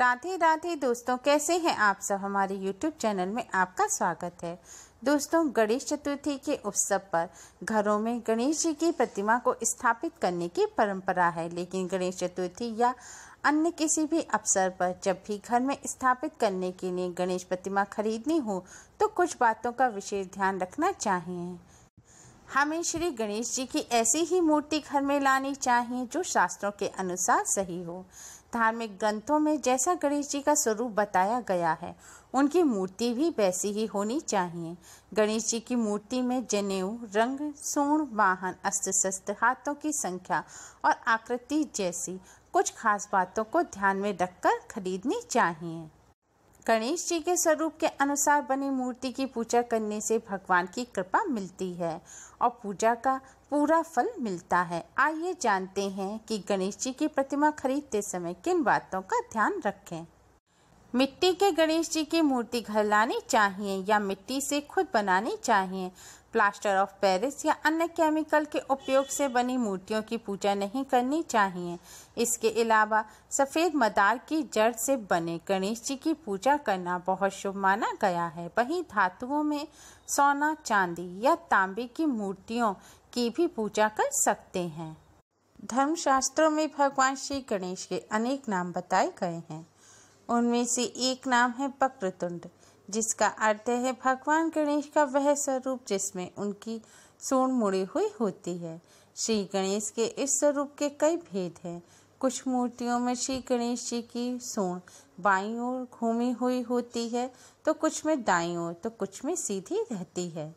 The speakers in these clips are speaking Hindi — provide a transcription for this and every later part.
राधे राधे दोस्तों कैसे हैं आप सब हमारे YouTube चैनल में आपका स्वागत है दोस्तों गणेश चतुर्थी के उत्सव पर घरों में गणेश जी की प्रतिमा को स्थापित करने की परंपरा है लेकिन गणेश चतुर्थी या अन्य किसी भी अवसर पर जब भी घर में स्थापित करने के लिए गणेश प्रतिमा खरीदनी हो तो कुछ बातों का विशेष ध्यान रखना चाहिए हमें श्री गणेश जी की ऐसी ही मूर्ति घर में लानी चाहिए जो शास्त्रों के अनुसार सही हो धार्मिक ग्रंथों में जैसा गणेश जी का स्वरूप बताया गया है उनकी मूर्ति भी वैसी ही होनी चाहिए गणेश जी की मूर्ति में जनेऊ रंग सोण वाहन अस्त्र शस्त्र हाथों की संख्या और आकृति जैसी कुछ खास बातों को ध्यान में रखकर खरीदनी चाहिए गणेश जी के स्वरूप के अनुसार बनी मूर्ति की पूजा करने से भगवान की कृपा मिलती है और पूजा का पूरा फल मिलता है आइए जानते हैं कि गणेश जी की प्रतिमा खरीदते समय किन बातों का ध्यान रखें मिट्टी के गणेश जी की मूर्ति घर लानी चाहिए या मिट्टी से खुद बनानी चाहिए प्लास्टर ऑफ पेरिस या अन्य केमिकल के उपयोग से बनी मूर्तियों की पूजा नहीं करनी चाहिए इसके अलावा सफ़ेद मदार की जड़ से बने गणेश जी की पूजा करना बहुत शुभ माना गया है वहीं धातुओं में सोना चांदी या तांबे की मूर्तियों की भी पूजा कर सकते हैं धर्मशास्त्रों में भगवान श्री गणेश के अनेक नाम बताए गए हैं उनमें से एक नाम है बक्रतुंड जिसका अर्थ है भगवान गणेश का वह स्वरूप जिसमें उनकी सूर्ण मुड़ी हुई होती है श्री गणेश के इस स्वरूप के कई भेद हैं कुछ मूर्तियों में श्री गणेश जी की सूर्ण बाई ओर घूमी हुई होती है तो कुछ में दाई ओर तो कुछ में सीधी रहती है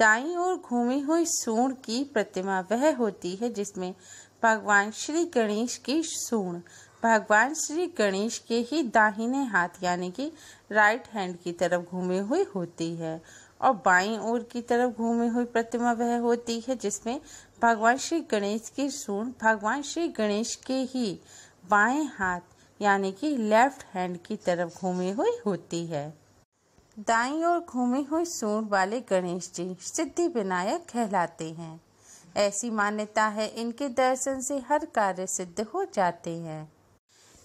दाई ओर घूमी हुई सूर्ण की प्रतिमा वह होती है जिसमें भगवान श्री गणेश की सूर्ण भगवान श्री गणेश के ही दाहिने हाथ यानी कि राइट हैंड की तरफ घूमी हुई होती है और बाई ओर की तरफ घूमी हुई प्रतिमा वह होती है जिसमें भगवान श्री गणेश की सूंड भगवान श्री गणेश के ही बाएं हाथ यानी कि लेफ्ट हैंड की तरफ घूमी हुई होती है दाई ओर घूमी हुई सूंड वाले गणेश जी सिद्धि विनायक कहलाते हैं ऐसी मान्यता है इनके दर्शन से हर कार्य सिद्ध हो जाते हैं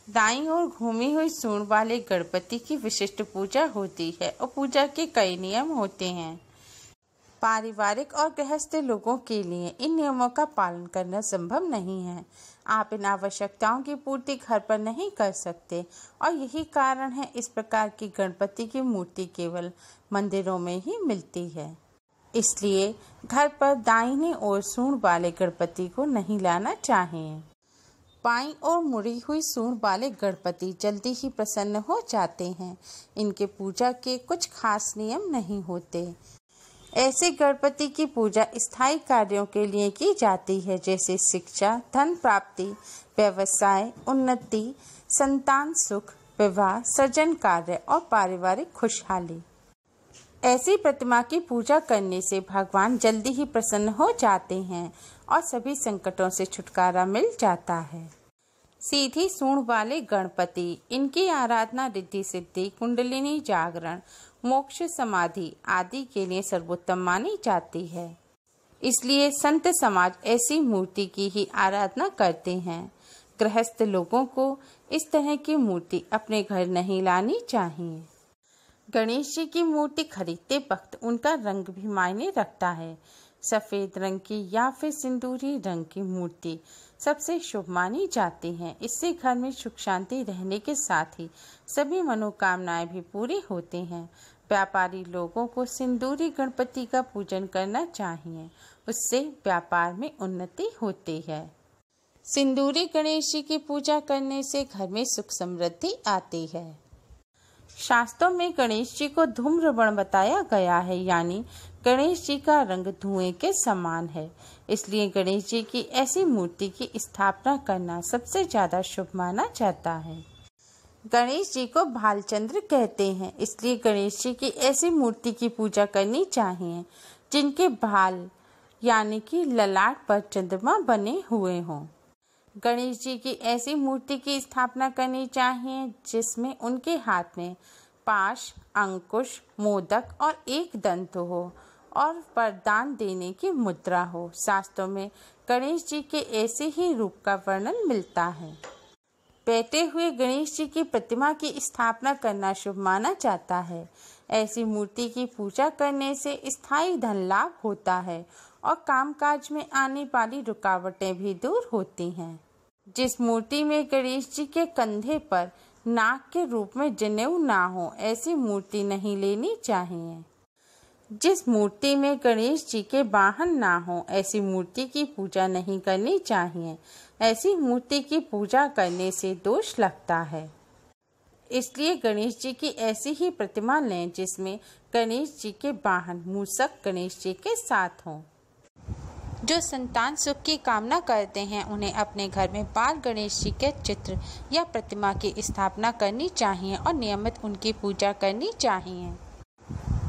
दाई और घूमी हुई सूर्ण वाले गणपति की विशिष्ट पूजा होती है और पूजा के कई नियम होते हैं पारिवारिक और गृहस्थ लोगों के लिए इन नियमों का पालन करना संभव नहीं है आप इन आवश्यकताओं की पूर्ति घर पर नहीं कर सकते और यही कारण है इस प्रकार की गणपति की मूर्ति केवल मंदिरों में ही मिलती है इसलिए घर पर दाहिने और सूर्ण वाले गणपति को नहीं लाना चाहिए पाई और मुड़ी हुई सूर वाले गणपति जल्दी ही प्रसन्न हो जाते हैं इनके पूजा के कुछ खास नियम नहीं होते ऐसे गणपति की पूजा स्थायी कार्यों के लिए की जाती है जैसे शिक्षा धन प्राप्ति व्यवसाय उन्नति संतान सुख विवाह सृजन कार्य और पारिवारिक खुशहाली ऐसी प्रतिमा की पूजा करने से भगवान जल्दी ही प्रसन्न हो जाते हैं और सभी संकटों से छुटकारा मिल जाता है सीधी सूढ़ वाले गणपति इनकी आराधना रिद्धि सिद्धि कुंडलिनी जागरण मोक्ष समाधि आदि के लिए सर्वोत्तम मानी जाती है इसलिए संत समाज ऐसी मूर्ति की ही आराधना करते हैं गृहस्थ लोगों को इस तरह की मूर्ति अपने घर नहीं लानी चाहिए गणेश जी की मूर्ति खरीदते वक्त उनका रंग भी मायने रखता है सफ़ेद रंग की या फिर सिंदूरी रंग की मूर्ति सबसे शुभ मानी जाती है इससे घर में सुख शांति रहने के साथ ही सभी मनोकामनाएं भी पूरी होती हैं व्यापारी लोगों को सिंदूरी गणपति का पूजन करना चाहिए उससे व्यापार में उन्नति होती है सिंदूरी गणेश जी की पूजा करने से घर में सुख समृद्धि आती है शास्त्रों में गणेश जी को धूम्रवण बताया गया है यानी गणेश जी का रंग धुएं के समान है इसलिए गणेश जी की ऐसी मूर्ति की स्थापना करना सबसे ज्यादा शुभ माना जाता है गणेश जी को भालचंद्र कहते हैं इसलिए गणेश जी की ऐसी मूर्ति की पूजा करनी चाहिए जिनके भाल यानी कि ललाट पर चंद्रमा बने हुए हों गणेश जी की ऐसी मूर्ति की स्थापना करनी चाहिए जिसमें उनके हाथ में पाश अंकुश मोदक और एक दंत हो और वरदान देने की मुद्रा हो शास्त्रों में गणेश जी के ऐसे ही रूप का वर्णन मिलता है बैठे हुए गणेश जी की प्रतिमा की स्थापना करना शुभ माना जाता है ऐसी मूर्ति की पूजा करने से स्थायी धन लाभ होता है और कामकाज में आने वाली रुकावटें भी दूर होती हैं जिस मूर्ति में गणेश जी के कंधे पर नाग के रूप में जनेऊ ना हो ऐसी मूर्ति नहीं लेनी चाहिए जिस मूर्ति में गणेश जी के वाहन ना हो ऐसी मूर्ति की पूजा नहीं करनी चाहिए ऐसी मूर्ति की पूजा करने से दोष लगता है इसलिए गणेश जी की ऐसी ही प्रतिमा लें जिसमें गणेश जी के वाहन मूसक गणेश जी के साथ हों जो संतान सुख की कामना करते हैं उन्हें अपने घर में बाल गणेश जी के चित्र या प्रतिमा की स्थापना करनी चाहिए और नियमित उनकी पूजा करनी चाहिए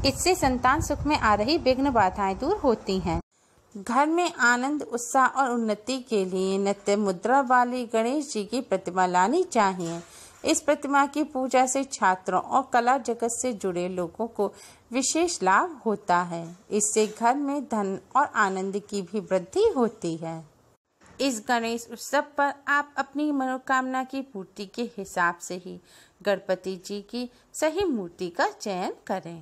इससे संतान सुख में आ रही विघ्न बाधाएं दूर होती हैं घर में आनंद उत्साह और उन्नति के लिए नित्य मुद्रा वाली गणेश जी की प्रतिमा लानी चाहिए इस प्रतिमा की पूजा से छात्रों और कला जगत से जुड़े लोगों को विशेष लाभ होता है इससे घर में धन और आनंद की भी वृद्धि होती है इस गणेश उत्सव पर आप अपनी मनोकामना की पूर्ति के हिसाब से ही गणपति जी की सही मूर्ति का चयन करें